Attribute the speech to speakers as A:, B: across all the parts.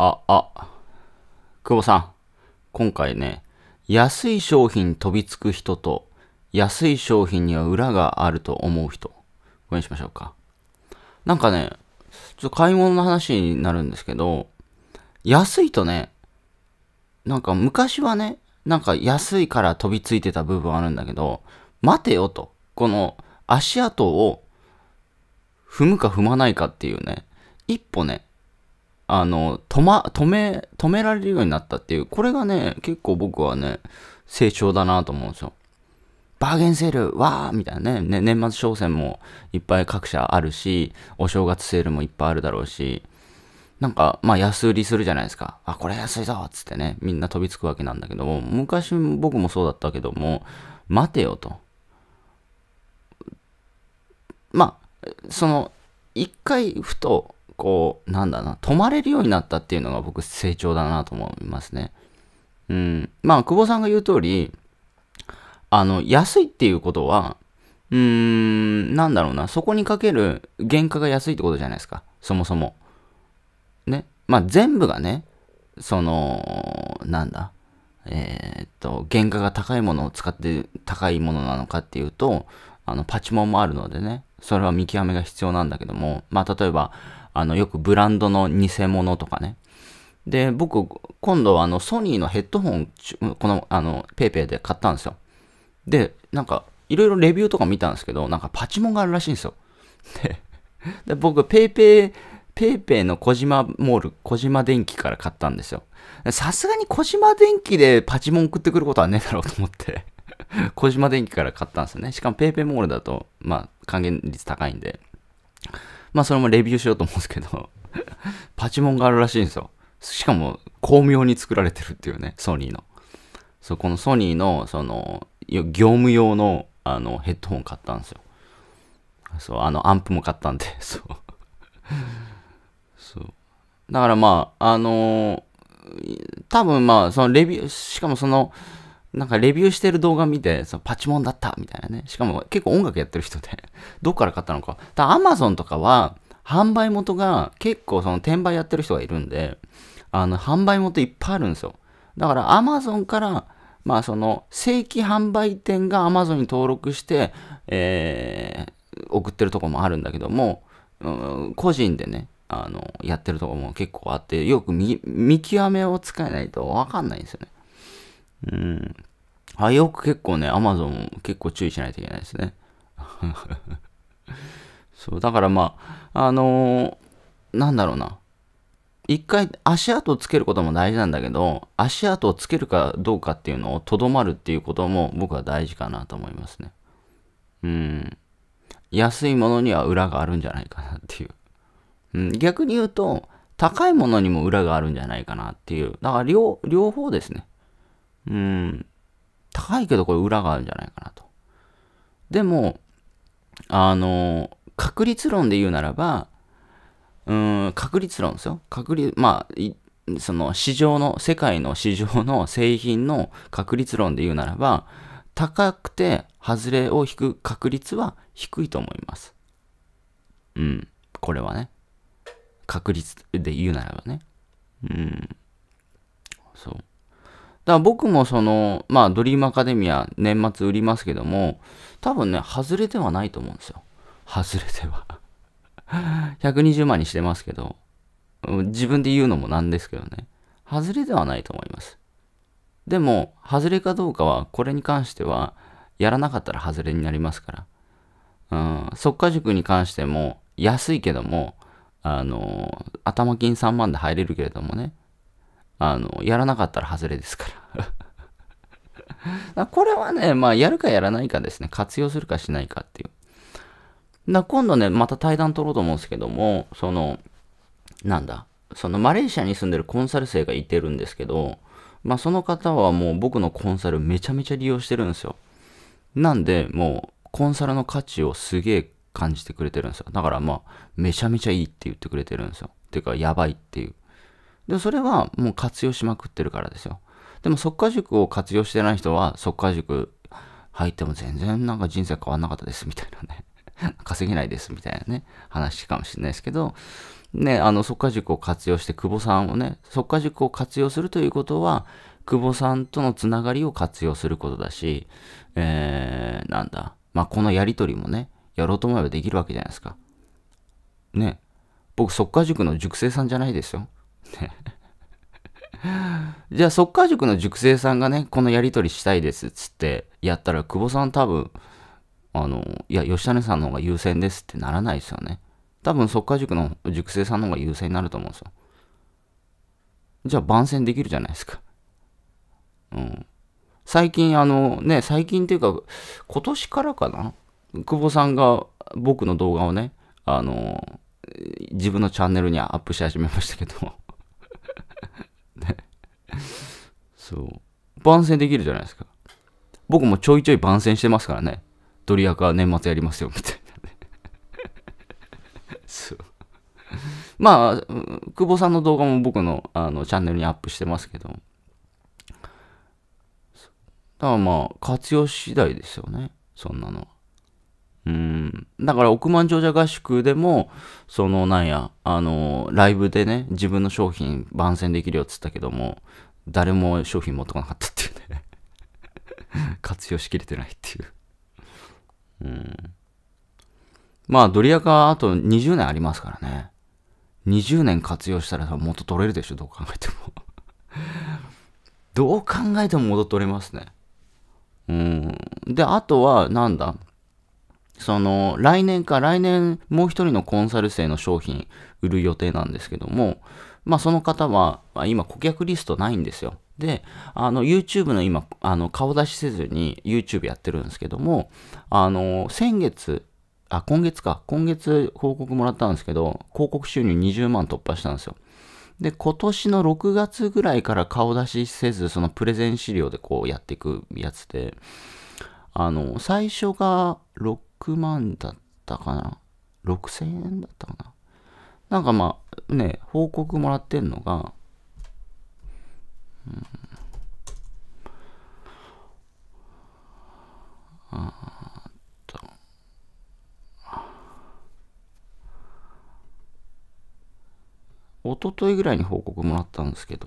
A: あ、あ、久保さん、今回ね、安い商品飛びつく人と、安い商品には裏があると思う人、ごめんしましょうか。なんかね、ちょっと買い物の話になるんですけど、安いとね、なんか昔はね、なんか安いから飛びついてた部分あるんだけど、待てよと、この足跡を踏むか踏まないかっていうね、一歩ね、あの、止ま、止め、止められるようになったっていう、これがね、結構僕はね、成長だなと思うんですよ。バーゲンセール、わーみたいなねね、年末商戦もいっぱい各社あるし、お正月セールもいっぱいあるだろうし、なんか、まあ安売りするじゃないですか。あ、これ安いぞっつってね、みんな飛びつくわけなんだけども、昔僕もそうだったけども、待てよと。まあ、その、一回ふとこう、なんだな、止まれるようになったっていうのが僕成長だなと思いますね。うん。まあ、久保さんが言う通り、あの、安いっていうことは、うーん、なんだろうな、そこにかける原価が安いってことじゃないですか、そもそも。ね。まあ、全部がね、その、なんだ、えー、っと、原価が高いものを使って高いものなのかっていうと、あの、パチモンもあるのでね、それは見極めが必要なんだけども、まあ、例えば、あの、よくブランドの偽物とかね。で、僕、今度はあの、ソニーのヘッドホン、この、あの、ペイペイで買ったんですよ。で、なんか、いろいろレビューとか見たんですけど、なんかパチモンがあるらしいんですよ。で、で僕、ペイペイ、ペイペイの小島モール、小島電機から買ったんですよ。さすがに小島電機でパチモン送ってくることはねえだろうと思って 小島電機から買ったんですよね。しかもペイペイモールだと、まあ、還元率高いんで。まあそれもレビューしようと思うんですけどパチモンがあるらしいんですよ。しかも巧妙に作られてるっていうね、ソニーの。そう、このソニーの、その、業務用の、あの、ヘッドホン買ったんですよ。そう、あの、アンプも買ったんで、そう。そう。だからまあ、あのー、多分まあ、そのレビュー、しかもその、なんかレビューしてる動画見て、そのパチモンだったみたいなね。しかも結構音楽やってる人で どっから買ったのか。だアマゾンとかは、販売元が結構その転売やってる人がいるんで、あの、販売元いっぱいあるんですよ。だからアマゾンから、まあその正規販売店がアマゾンに登録して、えー、送ってるとこもあるんだけども、ん、個人でね、あの、やってるとこも結構あって、よく見極めを使えないとわかんないんですよね。うん。あ、よく結構ね、アマゾン結構注意しないといけないですね。そう、だからまあ、あのー、なんだろうな。一回足跡をつけることも大事なんだけど、足跡をつけるかどうかっていうのをとどまるっていうことも僕は大事かなと思いますね。うん。安いものには裏があるんじゃないかなっていう。うん、逆に言うと、高いものにも裏があるんじゃないかなっていう。だから両、両方ですね。うん、高いけどこれ裏があるんじゃないかなと。でも、あの、確率論で言うならば、うん、確率論ですよ。確率、まあ、その市場の、世界の市場の製品の確率論で言うならば、高くて外れを引く確率は低いと思います。うん。これはね。確率で言うならばね。うん。そう。から僕もその、まあ、ドリームアカデミア年末売りますけども、多分ね、外れてはないと思うんですよ。外れては120 万にしてますけど、自分で言うのもなんですけどね。外れではないと思います。でも、外れかどうかは、これに関しては、やらなかったら外れになりますから。うん、速化塾に関しても、安いけども、あの頭金3万で入れるけれどもね、あの、やらなかったら外れです から。これはね、まあ、やるかやらないかですね。活用するかしないかっていう。だ今度ね、また対談取ろうと思うんですけども、その、なんだ、そのマレーシアに住んでるコンサル生がいてるんですけど、まあ、その方はもう僕のコンサルめちゃめちゃ利用してるんですよ。なんで、もう、コンサルの価値をすげえ感じてくれてるんですよ。だからまあ、めちゃめちゃいいって言ってくれてるんですよ。ていうか、やばいっていう。で、それはもう活用しまくってるからですよ。でも、速化塾を活用してない人は、速化塾入っても全然なんか人生変わんなかったです、みたいなね。稼げないです、みたいなね、話かもしれないですけど、ね、あの、速化塾を活用して、久保さんをね、速化塾を活用するということは、久保さんとのつながりを活用することだし、えー、なんだ。まあ、このやりとりもね、やろうと思えばできるわけじゃないですか。ね。僕、速化塾の塾生さんじゃないですよ。じゃあ、っか。塾の塾生さんがね、このやり取りしたいですっつってやったら、久保さん多分、あの、いや、吉谷さんの方が優先ですってならないですよね。多分、っか。塾の塾生さんの方が優先になると思うんですよ。じゃあ、番宣できるじゃないですか。うん。最近、あの、ね、最近っていうか、今年からかな。久保さんが僕の動画をね、あの、自分のチャンネルにアップし始めましたけど ね、そう。番宣できるじゃないですか。僕もちょいちょい番宣してますからね。ドリアカ年末やりますよ、みたいなね。そう。まあ、久保さんの動画も僕のあのチャンネルにアップしてますけど。だからまあ、活用次第ですよね。そんなのは。うん、だから億万長者合宿でもそのなんやあのライブでね自分の商品番宣できるよって言ったけども誰も商品持ってこなかったっていうね 活用しきれてないっていう、うん、まあドリアカあと20年ありますからね20年活用したらもっと取れるでしょどう考えても どう考えても戻っておりますねうんであとはなんだその、来年か、来年もう一人のコンサル生の商品売る予定なんですけども、まあその方は、まあ、今顧客リストないんですよ。で、あの、YouTube の今、あの、顔出しせずに YouTube やってるんですけども、あの、先月、あ、今月か、今月報告もらったんですけど、広告収入20万突破したんですよ。で、今年の6月ぐらいから顔出しせず、そのプレゼン資料でこうやっていくやつで、あの、最初が6 6万だったかな。6000円だったかな。なんかまあね、報告もらってんのが、うん、あっと、おとといぐらいに報告もらったんですけど、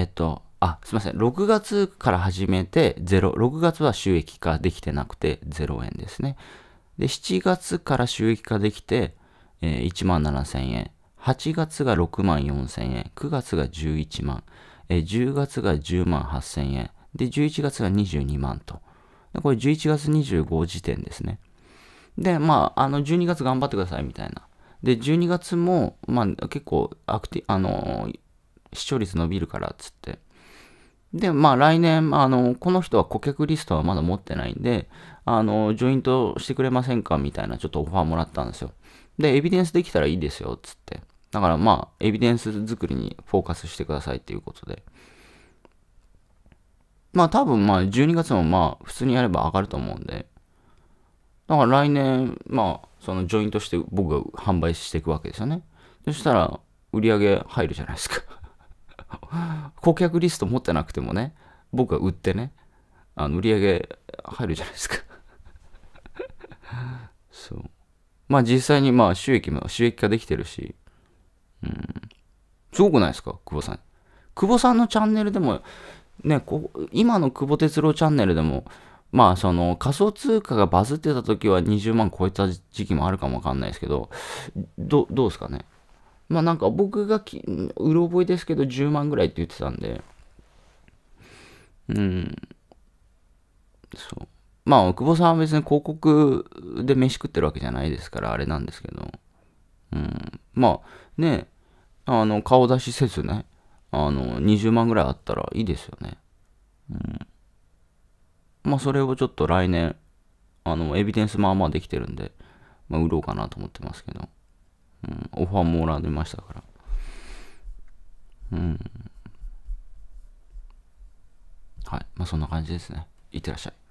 A: えっと、あ、すいません。6月から始めて0、6月は収益化できてなくて0円ですね。で、7月から収益化できて、えー、1万7000円。8月が6万4000円。9月が11万。えー、10月が10万8000円。で、11月が22万と。これ11月25時点ですね。で、まあ、あの、12月頑張ってくださいみたいな。で、12月も、まあ、結構アクティ、あのー、視聴率伸びるからっつって。で、まあ来年、あの、この人は顧客リストはまだ持ってないんで、あの、ジョイントしてくれませんかみたいなちょっとオファーもらったんですよ。で、エビデンスできたらいいですよ、つって。だからまあ、エビデンス作りにフォーカスしてくださいっていうことで。まあ多分まあ12月もまあ普通にやれば上がると思うんで。だから来年、まあそのジョイントして僕が販売していくわけですよね。そしたら売り上げ入るじゃないですか 顧客リスト持ってなくてもね、僕が売ってね、あの売り上げ入るじゃないですか そう。まあ実際にまあ収益も、収益化できてるし、うん。すごくないですか久保さん。久保さんのチャンネルでも、ね、こ今の久保哲郎チャンネルでも、まあその仮想通貨がバズってた時は20万超えた時期もあるかもわかんないですけど、どどうですかねまあなんか僕がき、うろ覚えですけど10万ぐらいって言ってたんで、うん、そう。まあ、久保さんは別に広告で飯食ってるわけじゃないですから、あれなんですけど、うん、まあ、ね、あの、顔出しせずね、あの、20万ぐらいあったらいいですよね。うん。まあ、それをちょっと来年、あの、エビデンスまあまあできてるんで、まあ、売ろうかなと思ってますけど。うん、オファーもらいましたから。うん。はい。まあ、そんな感じですね。いってらっしゃい。